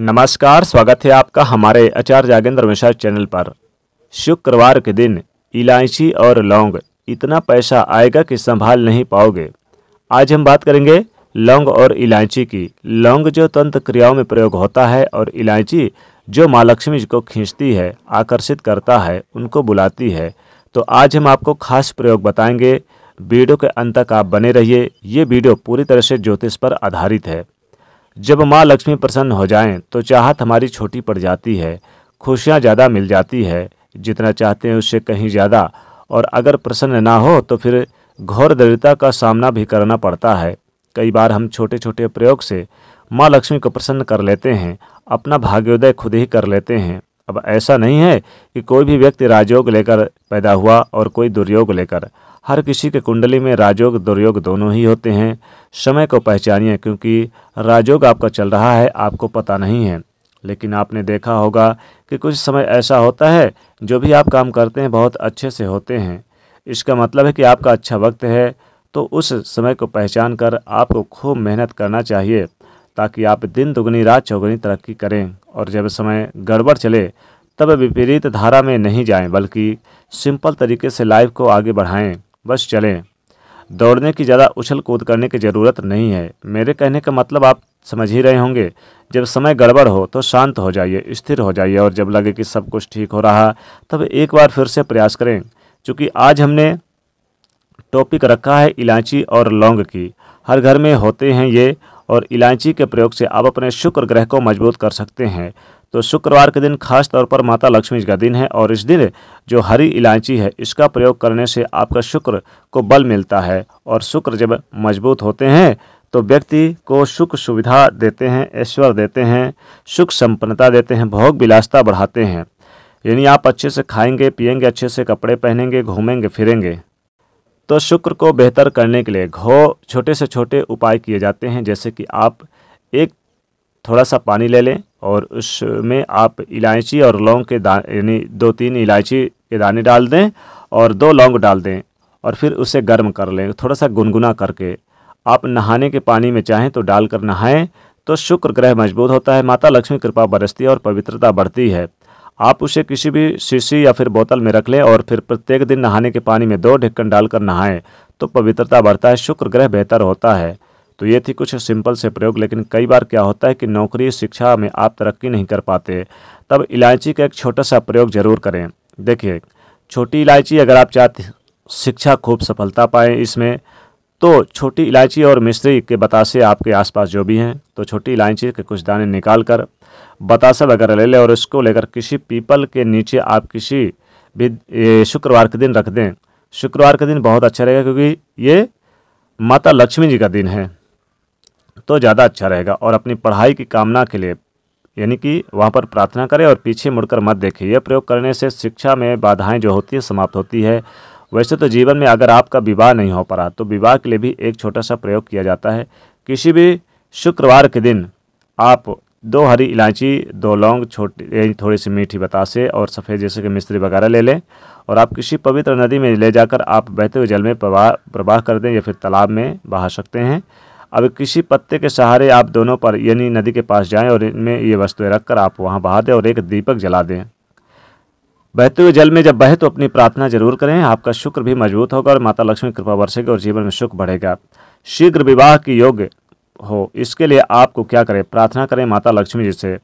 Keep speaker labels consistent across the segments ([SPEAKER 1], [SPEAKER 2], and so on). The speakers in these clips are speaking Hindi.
[SPEAKER 1] नमस्कार स्वागत है आपका हमारे आचार्य जागेंद्र मिश्रा चैनल पर शुक्रवार के दिन इलायची और लौंग इतना पैसा आएगा कि संभाल नहीं पाओगे आज हम बात करेंगे लौंग और इलायची की लौंग जो तंत्र क्रियाओं में प्रयोग होता है और इलायची जो माँ लक्ष्मी जी को खींचती है आकर्षित करता है उनको बुलाती है तो आज हम आपको खास प्रयोग बताएंगे वीडियो के अंत तक आप बने रहिए ये वीडियो पूरी तरह से ज्योतिष पर आधारित है जब माँ लक्ष्मी प्रसन्न हो जाएं तो चाहत हमारी छोटी पड़ जाती है खुशियाँ ज़्यादा मिल जाती है जितना चाहते हैं उससे कहीं ज़्यादा और अगर प्रसन्न ना हो तो फिर घोर दरिद्रता का सामना भी करना पड़ता है कई बार हम छोटे छोटे प्रयोग से माँ लक्ष्मी को प्रसन्न कर लेते हैं अपना भाग्योदय खुद ही कर लेते हैं अब ऐसा नहीं है कि कोई भी व्यक्ति राजयोग लेकर पैदा हुआ और कोई दुर्योग लेकर हर किसी के कुंडली में राजयोग दुर्योग दोनों ही होते हैं समय को पहचानिए क्योंकि राजयोग आपका चल रहा है आपको पता नहीं है लेकिन आपने देखा होगा कि कुछ समय ऐसा होता है जो भी आप काम करते हैं बहुत अच्छे से होते हैं इसका मतलब है कि आपका अच्छा वक्त है तो उस समय को पहचान कर आपको खूब मेहनत करना चाहिए ताकि आप दिन दुगनी रात चौगुनी तरक्की करें और जब समय गड़बड़ चले तब विपरीत धारा में नहीं जाएं बल्कि सिंपल तरीके से लाइफ को आगे बढ़ाएं बस चलें दौड़ने की ज़्यादा उछल कूद करने की ज़रूरत नहीं है मेरे कहने का मतलब आप समझ ही रहे होंगे जब समय गड़बड़ हो तो शांत हो जाइए स्थिर हो जाइए और जब लगे कि सब कुछ ठीक हो रहा तब एक बार फिर से प्रयास करें क्योंकि आज हमने टॉपिक रखा है इलायची और लौंग की हर घर में होते हैं ये और इलायची के प्रयोग से आप अपने शुक्र ग्रह को मजबूत कर सकते हैं तो शुक्रवार के दिन खास तौर पर माता लक्ष्मी का दिन है और इस दिन जो हरी इलायची है इसका प्रयोग करने से आपका शुक्र को बल मिलता है और शुक्र जब मजबूत होते हैं तो व्यक्ति को सुख सुविधा देते हैं ऐश्वर्य देते हैं सुख संपन्नता देते हैं भोग विलासता बढ़ाते हैं यानी आप अच्छे से खाएंगे पिएंगे अच्छे से कपड़े पहनेंगे घूमेंगे फिरेंगे तो शुक्र को बेहतर करने के लिए घो छोटे से छोटे उपाय किए जाते हैं जैसे कि आप एक थोड़ा सा पानी ले लें और उसमें आप इलायची और लौंग के दा यानी दो तीन इलायची के दाने डाल दें और दो लौंग डाल दें और फिर उसे गर्म कर लें थोड़ा सा गुनगुना करके आप नहाने के पानी में चाहें तो डालकर नहाएं तो शुक्र ग्रह मजबूत होता है माता लक्ष्मी कृपा बरसती है और पवित्रता बढ़ती है आप उसे किसी भी शीशी या फिर बोतल में रख लें और फिर प्रत्येक दिन नहाने के पानी में दो ढक्कन डालकर नहाएं तो पवित्रता बढ़ता है शुक्र ग्रह बेहतर होता है तो ये थी कुछ सिंपल से प्रयोग लेकिन कई बार क्या होता है कि नौकरी शिक्षा में आप तरक्की नहीं कर पाते तब इलायची का एक छोटा सा प्रयोग ज़रूर करें देखिए छोटी इलायची अगर आप चाहते शिक्षा खूब सफलता पाएँ इसमें तो छोटी इलायची और मिश्री के बतासे आपके आसपास जो भी हैं तो छोटी इलायची के कुछ दाने निकाल कर बतासा वगैरह ले लें और इसको लेकर किसी पीपल के नीचे आप किसी भी शुक्रवार के दिन रख दें शुक्रवार के दिन बहुत अच्छा रहेगा क्योंकि ये माता लक्ष्मी जी का दिन है तो ज़्यादा अच्छा रहेगा और अपनी पढ़ाई की कामना के लिए यानी कि वहाँ पर प्रार्थना करें और पीछे मुड़कर मत देखें यह प्रयोग करने से शिक्षा में बाधाएं जो होती है समाप्त होती है वैसे तो जीवन में अगर आपका विवाह नहीं हो पा रहा तो विवाह के लिए भी एक छोटा सा प्रयोग किया जाता है किसी भी शुक्रवार के दिन आप दो हरी इलायची दो लौंग छोटी थोड़ी सी मीठी बतासे और सफ़ेद जैसे कि मिस्त्री वगैरह ले लें और आप किसी पवित्र नदी में ले जाकर आप बहते हुए जल में प्रवाह प्रवाह कर दें या फिर तालाब में बहा सकते हैं अब किसी पत्ते के सहारे आप दोनों पर यानी नदी के पास जाएं और इनमें ये वस्तुएं रखकर आप वहाँ बहा दें और एक दीपक जला दें बहते हुए जल में जब बहे तो अपनी प्रार्थना जरूर करें आपका शुक्र भी मजबूत होगा और माता लक्ष्मी कृपा बरसेगी और जीवन में सुख बढ़ेगा शीघ्र विवाह की योग्य हो इसके लिए आपको क्या करें प्रार्थना करें माता लक्ष्मी जी से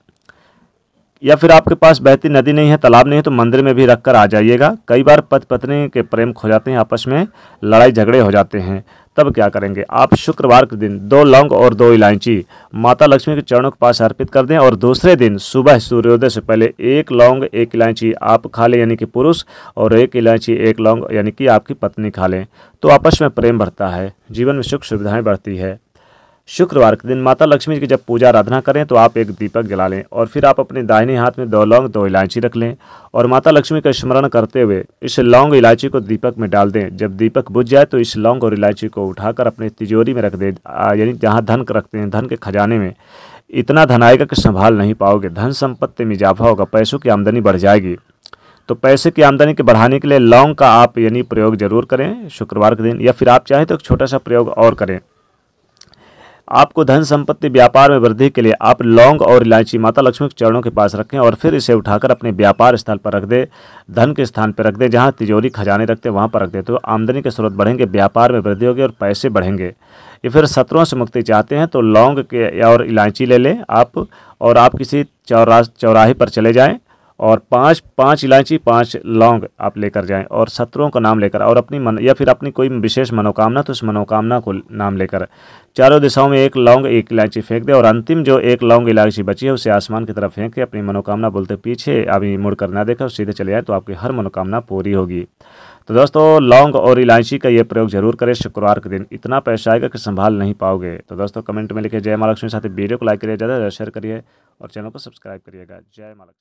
[SPEAKER 1] या फिर आपके पास बहती नदी नहीं है तालाब नहीं है तो मंदिर में भी रख कर आ जाइएगा कई बार पति पत्नी के प्रेम खो जाते हैं आपस में लड़ाई झगड़े हो जाते हैं तब क्या करेंगे आप शुक्रवार के दिन दो लौंग और दो इलायची माता लक्ष्मी के चरणों के पास अर्पित कर दें और दूसरे दिन सुबह सूर्योदय से पहले एक लौंग एक इलायची आप खा लें यानी कि पुरुष और एक इलायची एक लौंग यानी कि आपकी पत्नी खा लें तो आपस में प्रेम बढ़ता है जीवन में सुख सुविधाएँ बढ़ती है शुक्रवार के दिन माता लक्ष्मी की जब पूजा आराधना करें तो आप एक दीपक जला लें और फिर आप अपने दाहिने हाथ में दो लौंग दो इलायची रख लें और माता लक्ष्मी का स्मरण करते हुए इस लौंग इलायची को दीपक में डाल दें जब दीपक बुझ जाए तो इस लौंग और इलायची को उठाकर अपने तिजोरी में रख दें यानी जहाँ धन रखते हैं धन के खजाने में इतना धन आएगा कि संभाल नहीं पाओगे धन संपत्ति में इजाफा होगा पैसों की आमदनी बढ़ जाएगी तो पैसे की आमदनी के बढ़ाने के लिए लौंग का आप यानी प्रयोग जरूर करें शुक्रवार के दिन या फिर आप चाहें तो एक छोटा सा प्रयोग और करें आपको धन संपत्ति व्यापार में वृद्धि के लिए आप लौंग और इलायची माता लक्ष्मी के चरणों के पास रखें और फिर इसे उठाकर अपने व्यापार स्थल पर रख दें धन के स्थान पर रख दें जहाँ तिजोरी खजाने रखते वहाँ पर रख दे तो आमदनी के स्रोत बढ़ेंगे व्यापार में वृद्धि होगी और पैसे बढ़ेंगे ये फिर सत्रों से मुक्ति चाहते हैं तो लौंग के और इलायची ले लें आप और आप किसी चौरा चौराहे पर चले जाएँ और पाँच पाँच इलायची पाँच लौंग आप लेकर जाएं और शत्रुओं का नाम लेकर और अपनी मन या फिर अपनी कोई विशेष मनोकामना तो उस मनोकामना को नाम लेकर चारों दिशाओं में एक लौंग एक इलायची फेंक दें और अंतिम जो एक लौंग इलायची बची है उसे आसमान की तरफ फेंक के अपनी मनोकामना बोलते पीछे अभी मुड़ कर ना देखें सीधे चले जाएँ तो आपकी हर मनोकामना पूरी होगी तो दोस्तों लौंग और इलायची का ये प्रयोग जरूर करें शुक्रवार के दिन इतना पैसा आएगा कि संभाल नहीं पाओगे तो दोस्तों कमेंट में लिखे जय महालक्ष्मी लक्ष्मी साथ वीडियो को लाइक करिए ज़्यादा शेयर करिए और चैनल को सब्सक्राइब करिएगा जय महालक्ष्मी